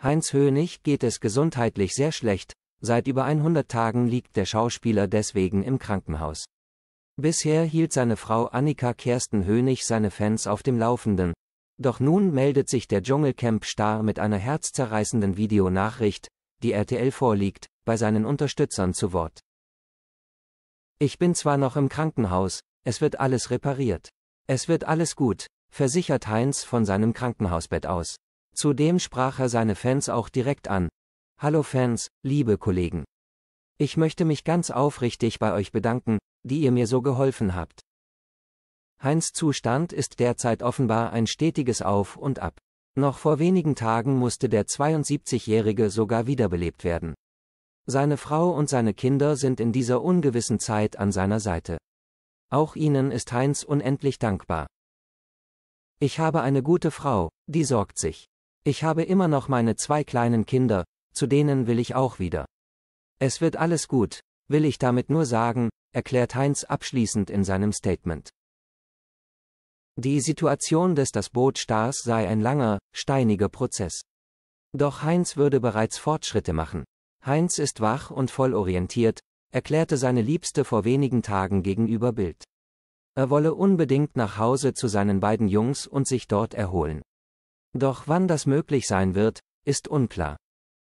Heinz Hönig geht es gesundheitlich sehr schlecht, seit über 100 Tagen liegt der Schauspieler deswegen im Krankenhaus. Bisher hielt seine Frau Annika Kersten Hönig seine Fans auf dem Laufenden, doch nun meldet sich der Dschungelcamp-Star mit einer herzzerreißenden Videonachricht, die RTL vorliegt, bei seinen Unterstützern zu Wort. Ich bin zwar noch im Krankenhaus, es wird alles repariert. Es wird alles gut, versichert Heinz von seinem Krankenhausbett aus. Zudem sprach er seine Fans auch direkt an. Hallo Fans, liebe Kollegen. Ich möchte mich ganz aufrichtig bei euch bedanken, die ihr mir so geholfen habt. Heinz Zustand ist derzeit offenbar ein stetiges Auf und Ab. Noch vor wenigen Tagen musste der 72-Jährige sogar wiederbelebt werden. Seine Frau und seine Kinder sind in dieser ungewissen Zeit an seiner Seite. Auch ihnen ist Heinz unendlich dankbar. Ich habe eine gute Frau, die sorgt sich. Ich habe immer noch meine zwei kleinen Kinder, zu denen will ich auch wieder. Es wird alles gut, will ich damit nur sagen, erklärt Heinz abschließend in seinem Statement. Die Situation des Das Boot Stars sei ein langer, steiniger Prozess. Doch Heinz würde bereits Fortschritte machen. Heinz ist wach und voll orientiert, erklärte seine Liebste vor wenigen Tagen gegenüber Bild. Er wolle unbedingt nach Hause zu seinen beiden Jungs und sich dort erholen. Doch wann das möglich sein wird, ist unklar.